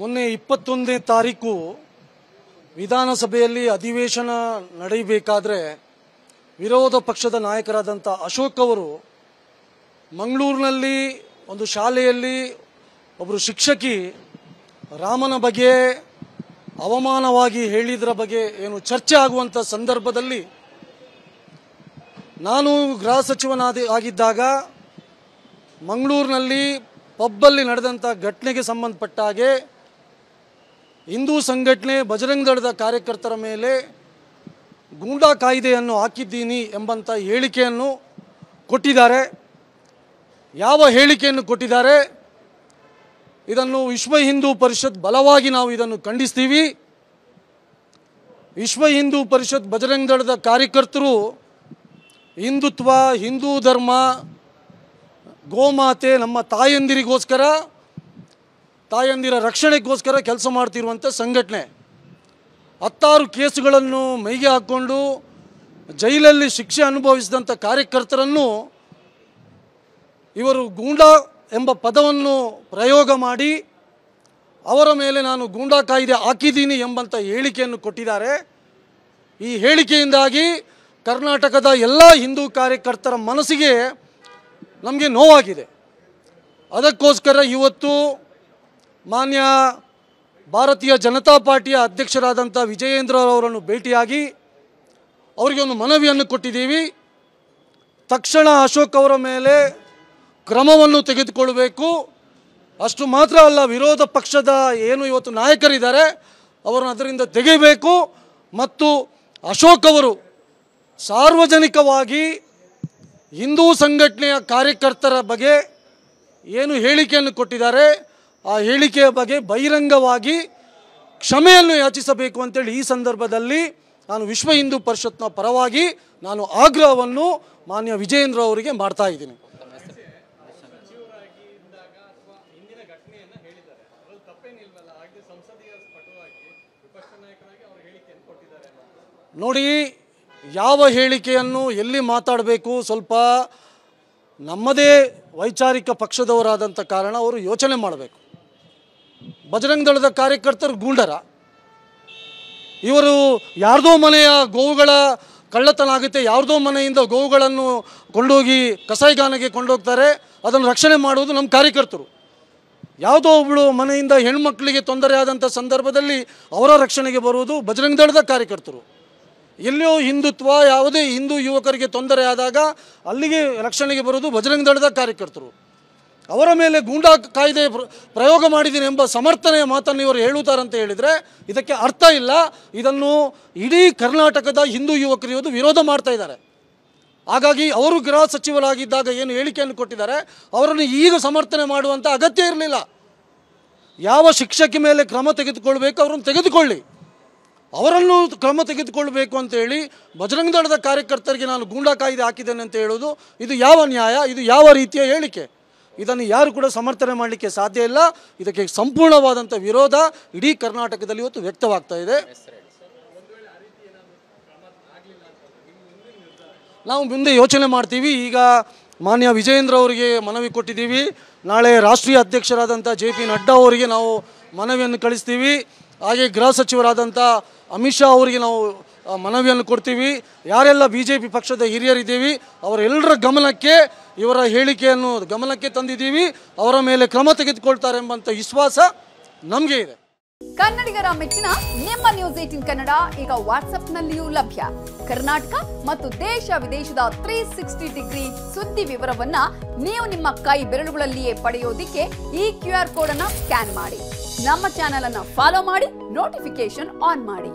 ಮೊನ್ನೆ ಇಪ್ಪತ್ತೊಂದನೇ ತಾರೀಕು ವಿಧಾನಸಭೆಯಲ್ಲಿ ಅಧಿವೇಶನ ನಡೆಯಬೇಕಾದ್ರೆ ವಿರೋಧ ಪಕ್ಷದ ನಾಯಕರಾದಂಥ ಅಶೋಕ್ ಅವರು ಮಂಗಳೂರಿನಲ್ಲಿ ಒಂದು ಶಾಲೆಯಲ್ಲಿ ಒಬ್ಬರು ಶಿಕ್ಷಕಿ ರಾಮನ ಬಗ್ಗೆ ಅವಮಾನವಾಗಿ ಹೇಳಿದ್ರ ಬಗ್ಗೆ ಏನು ಚರ್ಚೆ ಆಗುವಂಥ ಸಂದರ್ಭದಲ್ಲಿ ನಾನು ಗೃಹ ಸಚಿವನಾದ ಆಗಿದ್ದಾಗ ಮಂಗಳೂರಿನಲ್ಲಿ ಪಬ್ಬಲ್ಲಿ ನಡೆದಂಥ ಘಟನೆಗೆ ಸಂಬಂಧಪಟ್ಟ ಹಾಗೆ ಹಿಂದೂ ಸಂಘಟನೆ ಬಜರಂಗ ದಳದ ಕಾರ್ಯಕರ್ತರ ಮೇಲೆ ಗೂಂಡಾ ಕಾಯ್ದೆಯನ್ನು ಹಾಕಿದ್ದೀನಿ ಎಂಬಂಥ ಹೇಳಿಕೆಯನ್ನು ಕೊಟ್ಟಿದ್ದಾರೆ ಯಾವ ಹೇಳಿಕೆಯನ್ನು ಕೊಟ್ಟಿದ್ದಾರೆ ಇದನ್ನು ವಿಶ್ವ ಹಿಂದೂ ಪರಿಷತ್ ಬಲವಾಗಿ ನಾವು ಇದನ್ನು ಖಂಡಿಸ್ತೀವಿ ವಿಶ್ವ ಹಿಂದೂ ಪರಿಷತ್ ಬಜರಂಗ ದಳದ ಕಾರ್ಯಕರ್ತರು ಹಿಂದುತ್ವ ಹಿಂದೂ ಧರ್ಮ ಗೋಮಾತೆ ನಮ್ಮ ತಾಯಂದಿರಿಗೋಸ್ಕರ ತಾಯಂದಿರ ರಕ್ಷಣೆಗೋಸ್ಕರ ಕೆಲಸ ಮಾಡ್ತಿರುವಂಥ ಸಂಘಟನೆ ಹತ್ತಾರು ಕೇಸುಗಳನ್ನು ಮೈಗೆ ಹಾಕ್ಕೊಂಡು ಜೈಲಲ್ಲಿ ಶಿಕ್ಷೆ ಅನುಭವಿಸಿದಂಥ ಕಾರ್ಯಕರ್ತರನ್ನು ಇವರು ಗೂಂಡಾ ಎಂಬ ಪದವನ್ನು ಪ್ರಯೋಗ ಮಾಡಿ ಅವರ ಮೇಲೆ ನಾನು ಗೂಂಡಾ ಕಾಯ್ದೆ ಹಾಕಿದ್ದೀನಿ ಎಂಬಂಥ ಹೇಳಿಕೆಯನ್ನು ಕೊಟ್ಟಿದ್ದಾರೆ ಈ ಹೇಳಿಕೆಯಿಂದಾಗಿ ಕರ್ನಾಟಕದ ಎಲ್ಲ ಹಿಂದೂ ಕಾರ್ಯಕರ್ತರ ಮನಸ್ಸಿಗೆ ನಮಗೆ ನೋವಾಗಿದೆ ಅದಕ್ಕೋಸ್ಕರ ಇವತ್ತು ಮಾನ್ಯ ಭಾರತೀಯ ಜನತಾ ಪಾರ್ಟಿಯ ಅಧ್ಯಕ್ಷರಾದಂಥ ವಿಜಯೇಂದ್ರ ಅವರನ್ನು ಭೇಟಿಯಾಗಿ ಅವರಿಗೆ ಒಂದು ಮನವಿಯನ್ನು ಕೊಟ್ಟಿದ್ದೀವಿ ತಕ್ಷಣ ಅಶೋಕ್ ಅವರ ಮೇಲೆ ಕ್ರಮವನ್ನು ತೆಗೆದುಕೊಳ್ಳಬೇಕು ಅಷ್ಟು ಮಾತ್ರ ಅಲ್ಲ ವಿರೋಧ ಪಕ್ಷದ ಏನು ಇವತ್ತು ನಾಯಕರಿದ್ದಾರೆ ಅವರನ್ನು ಅದರಿಂದ ತೆಗೆಯಬೇಕು ಮತ್ತು ಅಶೋಕ್ ಅವರು ಸಾರ್ವಜನಿಕವಾಗಿ ಹಿಂದೂ ಸಂಘಟನೆಯ ಕಾರ್ಯಕರ್ತರ ಬಗ್ಗೆ ಏನು ಹೇಳಿಕೆಯನ್ನು ಕೊಟ್ಟಿದ್ದಾರೆ ಆ ಹೇಳಿಕೆಯ ಬಗ್ಗೆ ಬಹಿರಂಗವಾಗಿ ಕ್ಷಮೆಯನ್ನು ಯಾಚಿಸಬೇಕು ಅಂತೇಳಿ ಈ ಸಂದರ್ಭದಲ್ಲಿ ನಾನು ವಿಶ್ವ ಹಿಂದೂ ಪರಿಷತ್ನ ಪರವಾಗಿ ನಾನು ಆಗ್ರಹವನ್ನು ಮಾನ್ಯ ವಿಜಯೇಂದ್ರ ಅವರಿಗೆ ಮಾಡ್ತಾ ಇದ್ದೀನಿ ನೋಡಿ ಯಾವ ಹೇಳಿಕೆಯನ್ನು ಎಲ್ಲಿ ಮಾತಾಡಬೇಕು ಸ್ವಲ್ಪ ನಮ್ಮದೇ ವೈಚಾರಿಕ ಪಕ್ಷದವರಾದಂಥ ಕಾರಣ ಅವರು ಯೋಚನೆ ಮಾಡಬೇಕು ಬಜರಂಗ ದಳದ ಕಾರ್ಯಕರ್ತರು ಗೂಂಡರ ಇವರು ಯಾರ್ದೋ ಮನೆಯ ಗೋವುಗಳ ಕಳ್ಳತನ ಆಗುತ್ತೆ ಯಾರದೋ ಮನೆಯಿಂದ ಗೋವುಗಳನ್ನು ಕೊಂಡೋಗಿ ಕಸಾಯಿಗಾನೆಗೆ ಕೊಂಡೋಗ್ತಾರೆ ಅದನ್ನು ರಕ್ಷಣೆ ಮಾಡುವುದು ನಮ್ಮ ಕಾರ್ಯಕರ್ತರು ಯಾವುದೋ ಒಬ್ಬಳು ಮನೆಯಿಂದ ಹೆಣ್ಮಕ್ಳಿಗೆ ತೊಂದರೆ ಆದಂಥ ಸಂದರ್ಭದಲ್ಲಿ ಅವರ ರಕ್ಷಣೆಗೆ ಬರುವುದು ಬಜರಂಗ ದಳದ ಕಾರ್ಯಕರ್ತರು ಎಲ್ಲಿಯೋ ಹಿಂದುತ್ವ ಯಾವುದೇ ಹಿಂದೂ ಯುವಕರಿಗೆ ತೊಂದರೆ ಆದಾಗ ಅಲ್ಲಿಗೆ ರಕ್ಷಣೆಗೆ ಬರುವುದು ಬಜರಂಗ ದಳದ ಕಾರ್ಯಕರ್ತರು ಅವರ ಮೇಲೆ ಗೂಂಡಾ ಕಾಯ್ದೆ ಪ್ರಯೋಗ ಮಾಡಿದ್ದೀನಿ ಎಂಬ ಸಮರ್ಥನೆಯ ಮಾತನ್ನು ಇವರು ಹೇಳುತ್ತಾರಂತ ಹೇಳಿದರೆ ಇದಕ್ಕೆ ಅರ್ಥ ಇಲ್ಲ ಇದನ್ನು ಇಡೀ ಕರ್ನಾಟಕದ ಹಿಂದೂ ಯುವಕರು ಇವತ್ತು ವಿರೋಧ ಮಾಡ್ತಾ ಇದ್ದಾರೆ ಹಾಗಾಗಿ ಅವರು ಗೃಹ ಸಚಿವರಾಗಿದ್ದಾಗ ಏನು ಹೇಳಿಕೆಯನ್ನು ಕೊಟ್ಟಿದ್ದಾರೆ ಅವರನ್ನು ಈಗ ಸಮರ್ಥನೆ ಮಾಡುವಂಥ ಅಗತ್ಯ ಇರಲಿಲ್ಲ ಯಾವ ಶಿಕ್ಷಕಿ ಮೇಲೆ ಕ್ರಮ ತೆಗೆದುಕೊಳ್ಬೇಕು ಅವರನ್ನು ತೆಗೆದುಕೊಳ್ಳಿ ಅವರನ್ನು ಕ್ರಮ ತೆಗೆದುಕೊಳ್ಬೇಕು ಅಂತೇಳಿ ಬಜರಂಗ ದಳದ ಕಾರ್ಯಕರ್ತರಿಗೆ ನಾನು ಗೂಂಡಾ ಕಾಯ್ದೆ ಹಾಕಿದ್ದೇನೆ ಅಂತ ಹೇಳೋದು ಇದು ಯಾವ ನ್ಯಾಯ ಇದು ಯಾವ ರೀತಿಯ ಹೇಳಿಕೆ ಇದನ್ನು ಯಾರು ಕೂಡ ಸಮರ್ಥನೆ ಮಾಡಲಿಕ್ಕೆ ಸಾಧ್ಯ ಇಲ್ಲ ಇದಕ್ಕೆ ಸಂಪೂರ್ಣವಾದಂಥ ವಿರೋಧ ಇಡೀ ಕರ್ನಾಟಕದಲ್ಲಿ ಇವತ್ತು ವ್ಯಕ್ತವಾಗ್ತಾ ಇದೆ ನಾವು ಮುಂದೆ ಯೋಚನೆ ಮಾಡ್ತೀವಿ ಈಗ ಮಾನ್ಯ ವಿಜಯೇಂದ್ರ ಅವರಿಗೆ ಮನವಿ ಕೊಟ್ಟಿದ್ದೀವಿ ನಾಳೆ ರಾಷ್ಟ್ರೀಯ ಅಧ್ಯಕ್ಷರಾದಂಥ ಜೆ ಪಿ ನಡ್ಡಾ ಅವರಿಗೆ ನಾವು ಮನವಿಯನ್ನು ಕಳಿಸ್ತೀವಿ ಹಾಗೆ ಗೃಹ ಸಚಿವರಾದಂಥ ಅಮಿತ್ ಶಾ ಅವರಿಗೆ ನಾವು ಮನವಿಯನ್ನು ಕೊಡ್ತೀವಿ ಯಾರೆಲ್ಲ ಬಿ ಜೆ ಪಿ ಪಕ್ಷದ ಹಿರಿಯರಿದ್ದೀವಿ ಅವರೆಲ್ಲರ ಗಮನಕ್ಕೆ ಇವರ ಹೇಳಿಕೆಯನ್ನು ಗಮನಕ್ಕೆ ತಂದಿದ್ದೀವಿ ಅವರ ಮೇಲೆ ಕ್ರಮ ತೆಗೆದುಕೊಳ್ತಾರೆ ಎಂಬಂತ ವಿಶ್ವಾಸ ನಮಗೆ ಇದೆ ಕನ್ನಡಿಗರ ಮೆಚ್ಚಿನ ನಿಮ್ಮ ನ್ಯೂಸ್ ಏಟಿನ್ ಕನ್ನಡ ಈಗ ನಲ್ಲಿಯೂ ಲಭ್ಯ ಕರ್ನಾಟಕ ಮತ್ತು ದೇಶ ವಿದೇಶದ ತ್ರೀ ಸಿಕ್ಸ್ಟಿ ಡಿಗ್ರಿ ಸುದ್ದಿ ವಿವರವನ್ನ ನೀವು ನಿಮ್ಮ ಕೈ ಬೆರಳುಗಳಲ್ಲಿಯೇ ಪಡೆಯೋದಿಕ್ಕೆ ಈ ಕ್ಯೂ ಆರ್ ಕೋಡ್ ಅನ್ನ ಸ್ಕ್ಯಾನ್ ಮಾಡಿ ನಮ್ಮ ಚಾನೆಲ್ ಅನ್ನ ಫಾಲೋ ಮಾಡಿ ನೋಟಿಫಿಕೇಶನ್ ಆನ್ ಮಾಡಿ